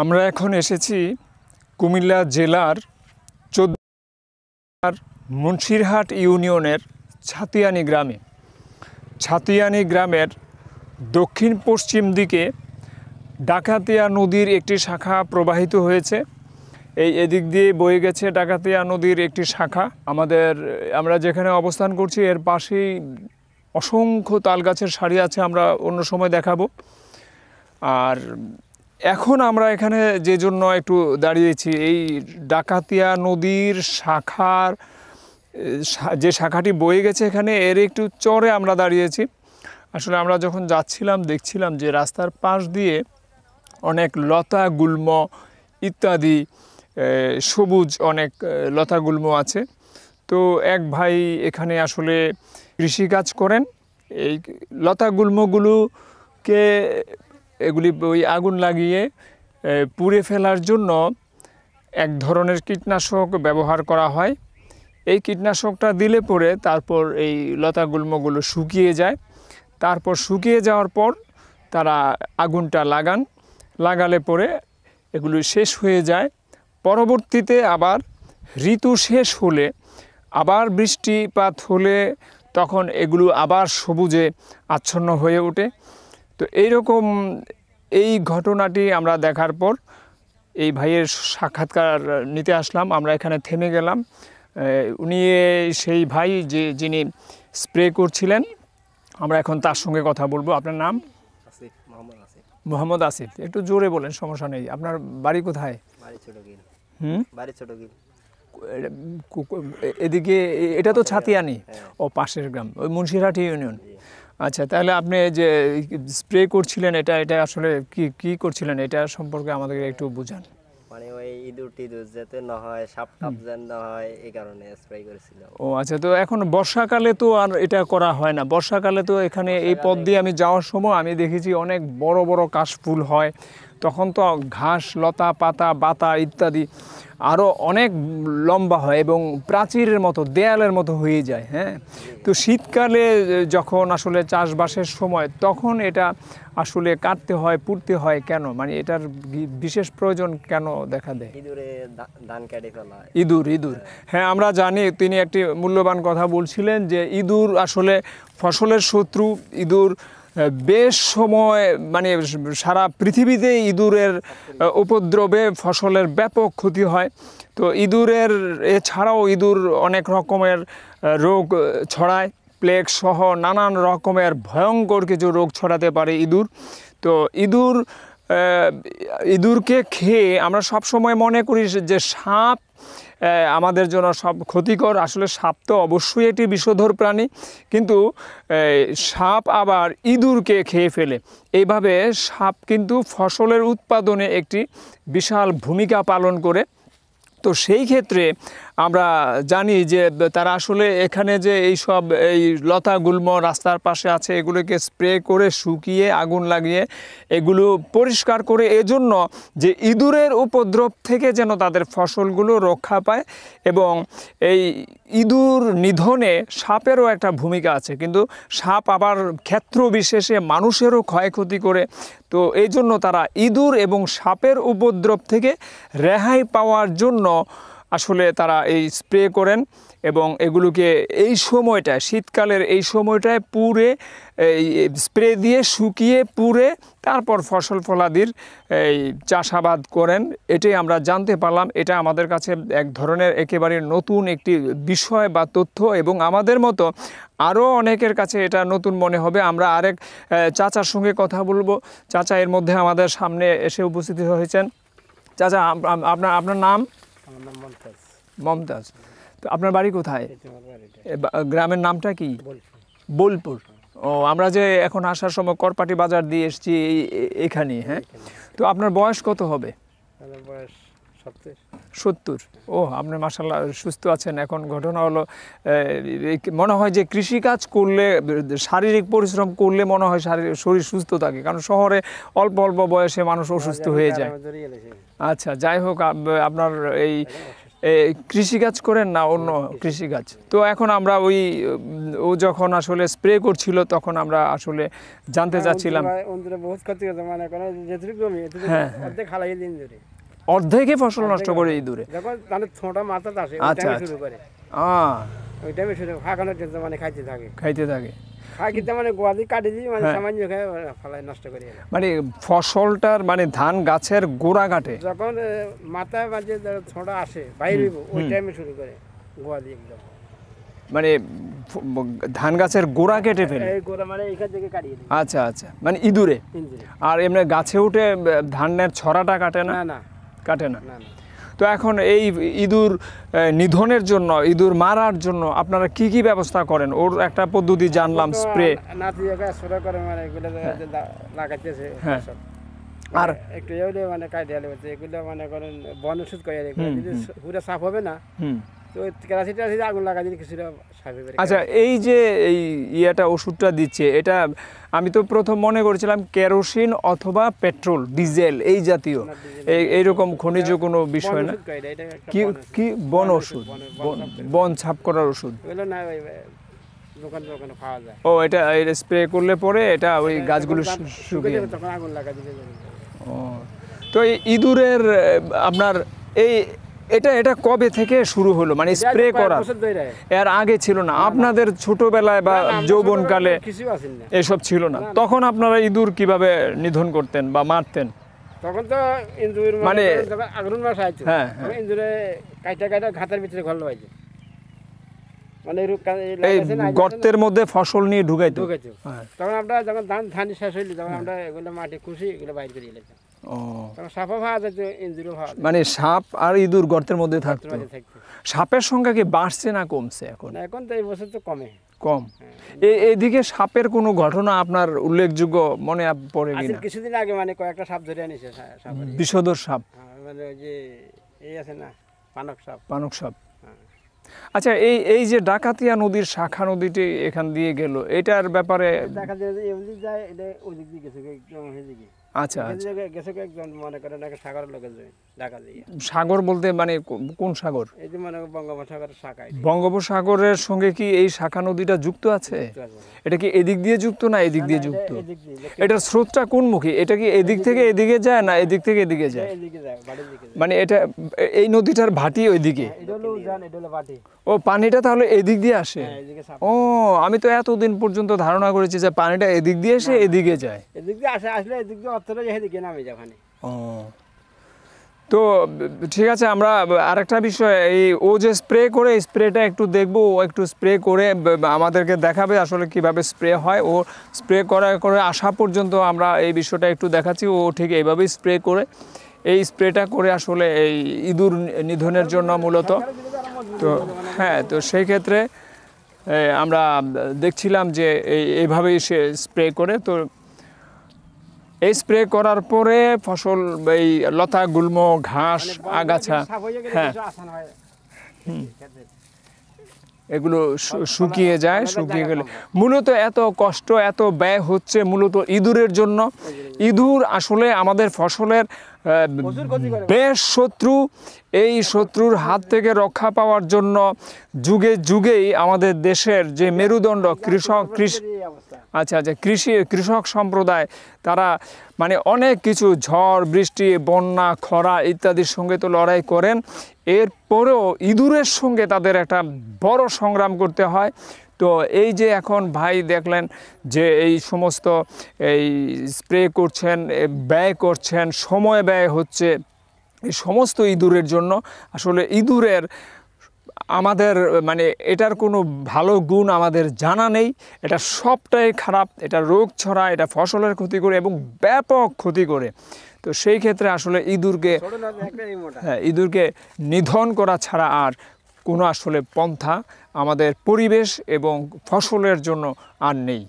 আমরা এখন এসেছি কুমিল্লা জেলার চোদ্দ মুন্সিরহাট ইউনিয়নের ছাতিয়ানি গ্রামে ছাতিয়ানি গ্রামের দক্ষিণ পশ্চিম দিকে ডাকাতিয়া নদীর একটি শাখা প্রবাহিত হয়েছে এই এদিক দিয়ে বয়ে গেছে ডাকাতিয়া নদীর একটি শাখা আমাদের আমরা যেখানে অবস্থান করছি এর পাশেই অসংখ্য তালগাছের সারি আছে আমরা অন্য সময় দেখাবো আর এখন আমরা এখানে যে জন্য একটু দাঁড়িয়েছি এই ডাকাতিয়া নদীর শাখার যে শাখাটি বয়ে গেছে এখানে এর একটু চরে আমরা দাঁড়িয়েছি আসলে আমরা যখন যাচ্ছিলাম দেখছিলাম যে রাস্তার পাশ দিয়ে অনেক লতা গুল্ম ইত্যাদি সবুজ অনেক লতা গুল্ম আছে তো এক ভাই এখানে আসলে কৃষিকাজ করেন এই লতা গুল্মগুলোকে এগুলি ওই আগুন লাগিয়ে পুড়ে ফেলার জন্য এক ধরনের কীটনাশক ব্যবহার করা হয় এই কীটনাশকটা দিলে পরে তারপর এই লতা গুল্মগুলো শুকিয়ে যায় তারপর শুকিয়ে যাওয়ার পর তারা আগুনটা লাগান লাগালে পরে এগুলো শেষ হয়ে যায় পরবর্তীতে আবার ঋতু শেষ হলে আবার বৃষ্টিপাত হলে তখন এগুলো আবার সবুজে আচ্ছন্ন হয়ে ওঠে তো এইরকম এই ঘটনাটি আমরা দেখার পর এই ভাইয়ের সাক্ষাৎকার নিতে আসলাম আমরা এখানে থেমে গেলাম উনি সেই ভাই যে যিনি স্প্রে করছিলেন আমরা এখন তার সঙ্গে কথা বলবো আপনার নাম মোহাম্মদ আসিফ একটু জোরে বলেন সমস্যা নেই আপনার বাড়ি কোথায় হুম এদিকে এটা তো ছাতিয়ানি হ্যাঁ। ও পাশের গ্রাম ওই মুন্সিরহাটি ইউনিয়ন আচ্ছা তাহলে আপনি যে স্প্রে করছিলেন এটা এটা আসলে কি কি করছিলেন এটা সম্পর্কে আমাদেরকে হ্যাঁ। একটু বুঝান মানে ওই ইঁদুর টিঁদুর যাতে না হয় সাপ টাপ যেন না হয় এই কারণে স্প্রে করেছিল ও আচ্ছা তো এখন বর্ষাকালে তো আর এটা করা হয় না বর্ষাকালে তো এখানে এই পথ দিয়ে আমি যাওয়ার সময় আমি দেখেছি অনেক বড় বড় কাশফুল হয় তখন তো ঘাস লতা পাতা বাতা ইত্যাদি আরও অনেক লম্বা হয় এবং প্রাচীরের মতো দেয়ালের মতো হয়ে যায় হ্যাঁ তো শীতকালে যখন আসলে চাষবাসের সময় তখন এটা আসলে কাটতে হয় পুড়তে হয় কেন মানে এটার বিশেষ প্রয়োজন কেন দেখা দেয় ইঁদুর ইঁদুর হ্যাঁ আমরা জানি তিনি একটি মূল্যবান কথা বলছিলেন যে ইঁদুর আসলে ফসলের শত্রু ইঁদুর বেশ সময় মানে সারা পৃথিবীতে ইঁদুরের উপদ্রবে ফসলের ব্যাপক ক্ষতি হয় তো ইঁদুরের এছাড়াও ইঁদুর অনেক রকমের রোগ ছড়ায় প্লেগ সহ নানান রকমের ভয়ঙ্কর কিছু রোগ ছড়াতে পারে ইঁদুর তো ইঁদুর ইঁদুরকে খেয়ে আমরা সব সময় মনে করি যে সাপ আমাদের জন্য সব ক্ষতিকর আসলে সাপ তো অবশ্যই একটি বিষধর প্রাণী কিন্তু সাপ আবার ইঁদুরকে খেয়ে ফেলে এইভাবে সাপ কিন্তু ফসলের উৎপাদনে একটি বিশাল ভূমিকা পালন করে তো সেই ক্ষেত্রে আমরা জানি যে তারা আসলে এখানে যে এই সব এই লতা গুল্ম রাস্তার পাশে আছে এগুলোকে স্প্রে করে শুকিয়ে আগুন লাগিয়ে এগুলো পরিষ্কার করে এজন্য যে ইঁদুরের উপদ্রব থেকে যেন তাদের ফসলগুলো রক্ষা পায় এবং এই ইঁদুর নিধনে সাপেরও একটা ভূমিকা আছে কিন্তু সাপ আবার ক্ষেত্র বিশেষে মানুষেরও ক্ষয়ক্ষতি করে তো এই জন্য তারা ইঁদুর এবং সাপের উপদ্রব থেকে রেহাই পাওয়ার জন্য আসলে তারা এই স্প্রে করেন এবং এগুলোকে এই সময়টায় শীতকালের এই সময়টায় পুরে স্প্রে দিয়ে শুকিয়ে পুরে তারপর ফসল ফলাদির এই চাষাবাদ করেন এটাই আমরা জানতে পারলাম এটা আমাদের কাছে এক ধরনের একেবারে নতুন একটি বিষয় বা তথ্য এবং আমাদের মতো আরও অনেকের কাছে এটা নতুন মনে হবে আমরা আরেক চাচার সঙ্গে কথা বলবো চাচা এর মধ্যে আমাদের সামনে এসে উপস্থিত হয়েছেন চাচা আপনার আপনার নাম মমতাজ তো আপনার বাড়ি কোথায় গ্রামের নামটা কি বোলপুর ও আমরা যে এখন আসার সময় করপাটি বাজার দিয়ে এসছি এখানে হ্যাঁ তো আপনার বয়স কত হবে বয়স সত্তর ও আপনি মাসাল্লাহ সুস্থ আছেন এখন ঘটনা হলো মনে হয় যে কৃষিকাজ করলে শারীরিক পরিশ্রম করলে মনে হয় শারীরিক শরীর সুস্থ থাকে কারণ শহরে অল্প অল্প বয়সে মানুষ হ্যাঁ, অসুস্থ হয়ে যায় আচ্ছা যাই হোক আপনার এই কৃষিকাজ করেন না অন্য কৃষিকাজ তো এখন আমরা ওই ও যখন আসলে স্প্রে করছিল তখন আমরা আসলে জানতে হ্যাঁ, চাচ্ছিলাম অর্ধেকে ফসল নষ্ট করে এই দূরে আচ্ছা, আচ্ছা। শুরু করে মানে খাইতে থাকে মানে, মানে, হ্যাঁ। মানে ফসলটার মানে ধান গাছের গোড়া কাটে যখন মাঝে ছোঁড়া আসে বাইরে ওই টাইমে শুরু করে একদম মানে ধান গাছের গোড়া কেটে ফেলে মানে আচ্ছা আচ্ছা মানে ইঁদুরে আর এমনি গাছে উঠে ধানের ছড়াটা কাটে না না কাটে না তো এখন এই ইঁদুর নিধনের জন্য ইঁদুর মারার জন্য আপনারা কি কি ব্যবস্থা করেন ওর একটা পদ্ধতি জানলাম স্প্রে হ্যাঁ। হ্যাঁ। আর একটু মানে কাটিয়ে মানে করেন বন ওষুধ করে সাফ হবে না আচ্ছা এই যে এই ইয়েটা ওষুধটা দিচ্ছে এটা আমি তো প্রথম মনে করেছিলাম কেরোসিন অথবা পেট্রোল ডিজেল এই জাতীয় এইরকম খনিজ কোনো বিষয় না কি কি বন ওষুধ বন ছাপ করার ওষুধ ও এটা এটা স্প্রে করলে পরে এটা ওই গাছগুলো শুকিয়ে ও তো ইঁদুরের আপনার এই এটা এটা কবে থেকে শুরু হলো মানে স্প্রে করা এর আগে ছিল না আপনাদের ছোটবেলায় বা যৌবনকালে এসব ছিল না তখন আপনারা ইঁদুর কিভাবে নিধন করতেন বা মারতেন তখন তো মানে হ্যাঁ, হ্যাঁ। কাইটা কাইটা ঘাতের ভিতরে মানে গর্তের মধ্যে ফসল নিয়ে ঢুকাইতো হ্যাঁ। তখন আমরা ধান ধান শেষ আমরা মাটি খুশি বাইরে করে মানে সাপ আর ইঁদুর গর্তের মধ্যে থাকতো সাপের সংখ্যা কি বাড়ছে না কমছে এখন এখন তো এই বছর তো কমে কম হ্যাঁ। এদিকে সাপের কোনো ঘটনা আপনার উল্লেখযোগ্য মনে পড়ে কিনা কিছুদিন আগে মানে কয়েকটা সাপ ধরে আনিছে বিষধর সাপ হ্যাঁ, মানে যে এই আছে না পানক সাপ পানক সাপ হ্যাঁ। আচ্ছা এই এই যে ডাকাতিয়া নদীর শাখা নদীটি এখান দিয়ে গেল এটার ব্যাপারে ডাকাতিয়া যায় এটা দিক দিয়ে গেছে আচ্ছা, আচ্ছা। গেছে একজন মনে করেন সাগরের লোকের জমি সাগর বলতে মানে কোন সাগর বঙ্গোপসাগরের সঙ্গে কি এই শাখা নদীটা যুক্ত আছে এটা কি এদিক দিয়ে যুক্ত না এদিক দিয়ে যুক্ত এটার স্রোতটা কোন মুখী এটা কি এদিক থেকে এদিকে যায় না এদিক থেকে এদিকে যায় মানে এটা এই নদীটার ভাটি ওইদিকে হ্যাঁ, ও পানিটা তাহলে এদিক দিয়ে আসে হ্যাঁ, ও আমি তো এতদিন পর্যন্ত ধারণা করেছি যে পানিটা এদিক দিয়ে এসে এদিকে যায় এদিক দিয়ে আসে আসলে এদিক দিয়ে অর্থটা এদিকে নামে যায় ও তো ঠিক আছে আমরা আরেকটা বিষয় এই ও যে স্প্রে করে স্প্রেটা একটু দেখব ও একটু স্প্রে করে আমাদেরকে দেখাবে আসলে কিভাবে স্প্রে হয় ও স্প্রে করা করে আসা পর্যন্ত আমরা এই বিষয়টা একটু দেখাচ্ছি ও ঠিক এইভাবেই স্প্রে করে এই স্প্রেটা করে আসলে এই ইঁদুর নিধনের জন্য মূলত তো হ্যাঁ তো সেই ক্ষেত্রে আমরা দেখছিলাম যে এইভাবেই সে স্প্রে করে তো এই স্প্রে করার পরে ফসল এই লতা গুল্ম ঘাস আগাছা হ্যাঁ এগুলো শুকিয়ে যায় শুকিয়ে গেলে মূলত এত কষ্ট এত ব্যয় হচ্ছে মূলত ইঁদুরের জন্য ইঁদুর আসলে আমাদের ফসলের বেশ শত্রু এই শত্রুর হাত থেকে রক্ষা পাওয়ার জন্য যুগে যুগেই আমাদের দেশের যে মেরুদণ্ড কৃষক কৃষি আচ্ছা আচ্ছা কৃষি কৃষক সম্প্রদায় তারা মানে অনেক কিছু ঝড় বৃষ্টি বন্যা খরা ইত্যাদির সঙ্গে তো লড়াই করেন এরপরেও ইঁদুরের সঙ্গে তাদের একটা বড় সংগ্রাম করতে হয় তো এই যে এখন ভাই দেখলেন যে এই সমস্ত এই স্প্রে করছেন ব্যয় করছেন সময় ব্যয় হচ্ছে এই সমস্ত ইঁদুরের জন্য আসলে ইঁদুরের আমাদের মানে এটার কোনো ভালো গুণ আমাদের জানা নেই এটা সবটাই খারাপ এটা রোগ ছড়া এটা ফসলের ক্ষতি করে এবং ব্যাপক ক্ষতি করে তো সেই ক্ষেত্রে আসলে ইঁদুরকে হ্যাঁ ইঁদুরকে নিধন করা ছাড়া আর কোনো আসলে পন্থা আমাদের পরিবেশ এবং ফসলের জন্য আর নেই